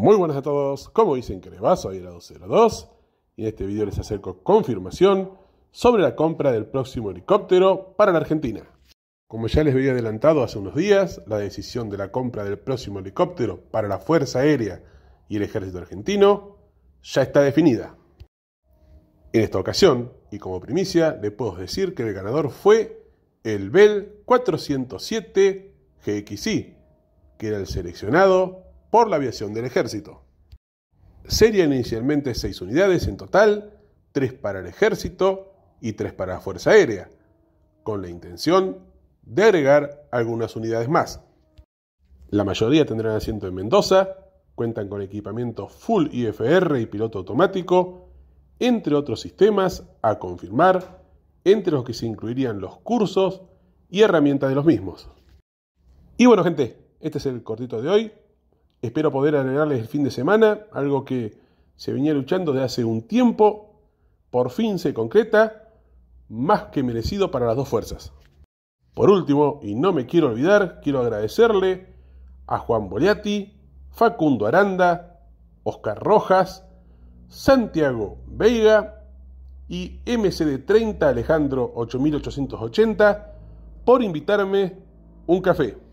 Muy buenas a todos, como dicen que les va, soy la 202 y en este video les acerco confirmación sobre la compra del próximo helicóptero para la Argentina. Como ya les había adelantado hace unos días, la decisión de la compra del próximo helicóptero para la Fuerza Aérea y el Ejército Argentino ya está definida. En esta ocasión, y como primicia, le puedo decir que el ganador fue el Bell 407 GXI, que era el seleccionado por la aviación del ejército. Serían inicialmente seis unidades en total, tres para el ejército y tres para la Fuerza Aérea, con la intención de agregar algunas unidades más. La mayoría tendrán asiento en Mendoza, cuentan con equipamiento full IFR y piloto automático, entre otros sistemas a confirmar, entre los que se incluirían los cursos y herramientas de los mismos. Y bueno gente, este es el cortito de hoy. Espero poder agregarles el fin de semana, algo que se venía luchando de hace un tiempo, por fin se concreta, más que merecido para las dos fuerzas. Por último, y no me quiero olvidar, quiero agradecerle a Juan Boliati, Facundo Aranda, Oscar Rojas, Santiago Veiga y MCD30 Alejandro 8880 por invitarme un café.